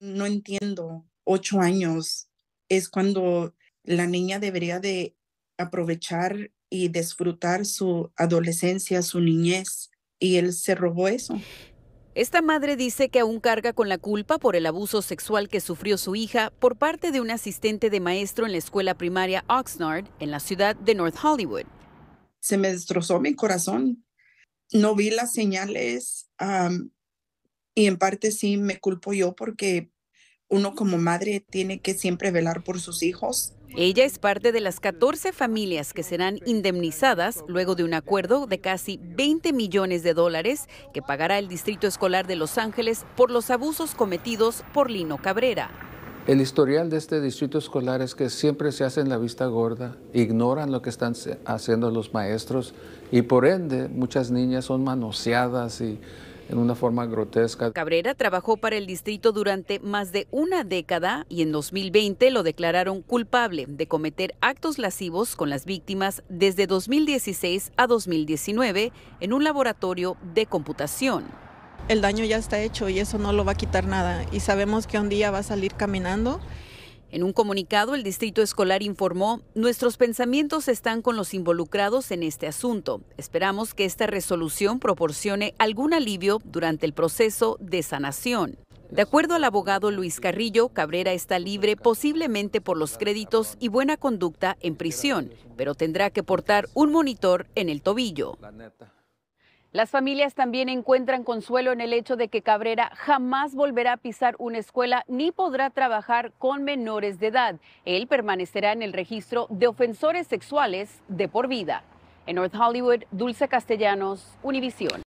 no entiendo, ocho años es cuando la niña debería de aprovechar y disfrutar su adolescencia, su niñez, y él se robó eso. Esta madre dice que aún carga con la culpa por el abuso sexual que sufrió su hija por parte de un asistente de maestro en la escuela primaria Oxnard, en la ciudad de North Hollywood. Se me destrozó mi corazón. No vi las señales, y en parte sí me culpo yo porque uno como madre tiene que siempre velar por sus hijos. Ella es parte de las 14 familias que serán indemnizadas luego de un acuerdo de casi 20 millones de dólares que pagará el Distrito Escolar de Los Ángeles por los abusos cometidos por Lino Cabrera. El historial de este distrito escolar es que siempre se hacen la vista gorda, ignoran lo que están haciendo los maestros y por ende muchas niñas son manoseadas y en una forma grotesca. Cabrera trabajó para el distrito durante más de una década y en 2020 lo declararon culpable de cometer actos lascivos con las víctimas desde 2016 a 2019 en un laboratorio de computación. El daño ya está hecho y eso no lo va a quitar nada y sabemos que un día va a salir caminando en un comunicado, el distrito escolar informó, nuestros pensamientos están con los involucrados en este asunto. Esperamos que esta resolución proporcione algún alivio durante el proceso de sanación. De acuerdo al abogado Luis Carrillo, Cabrera está libre posiblemente por los créditos y buena conducta en prisión, pero tendrá que portar un monitor en el tobillo. Las familias también encuentran consuelo en el hecho de que Cabrera jamás volverá a pisar una escuela ni podrá trabajar con menores de edad. Él permanecerá en el registro de ofensores sexuales de por vida. En North Hollywood, Dulce Castellanos, Univisión.